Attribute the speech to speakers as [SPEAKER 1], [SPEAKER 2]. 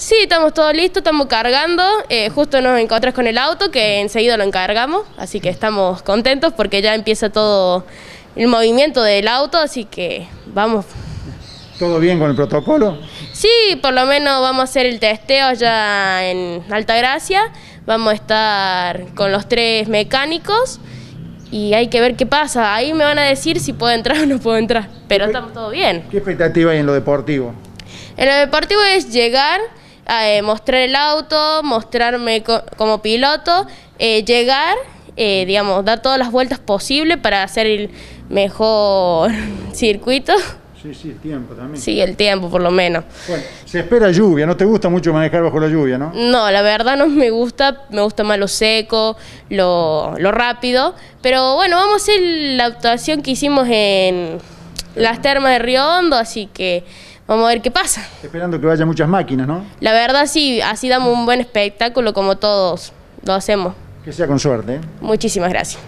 [SPEAKER 1] Sí, estamos todos listos, estamos cargando. Eh, justo nos encontrás con el auto, que enseguida lo encargamos, así que estamos contentos porque ya empieza todo el movimiento del auto, así que vamos.
[SPEAKER 2] ¿Todo bien con el protocolo?
[SPEAKER 1] Sí, por lo menos vamos a hacer el testeo ya en Altagracia. Vamos a estar con los tres mecánicos y hay que ver qué pasa. Ahí me van a decir si puedo entrar o no puedo entrar, pero estamos todo bien. ¿Qué expectativa
[SPEAKER 3] hay en lo deportivo?
[SPEAKER 1] En lo deportivo es llegar eh, mostrar el auto, mostrarme como piloto, eh, llegar, eh, digamos, dar todas las vueltas posibles para hacer el mejor circuito.
[SPEAKER 4] Sí, sí, el tiempo
[SPEAKER 1] también. Sí, el tiempo por lo menos. Bueno,
[SPEAKER 4] se espera lluvia, ¿no te gusta mucho manejar bajo la lluvia, no?
[SPEAKER 1] No, la verdad no me gusta, me gusta más lo seco, lo, lo rápido, pero bueno, vamos a hacer la actuación que hicimos en las termas de Riondo, así que... Vamos a ver qué pasa.
[SPEAKER 5] Esperando que vayan muchas máquinas, ¿no?
[SPEAKER 1] La verdad sí, así damos un buen espectáculo como todos lo hacemos. Que sea con suerte. ¿eh? Muchísimas gracias.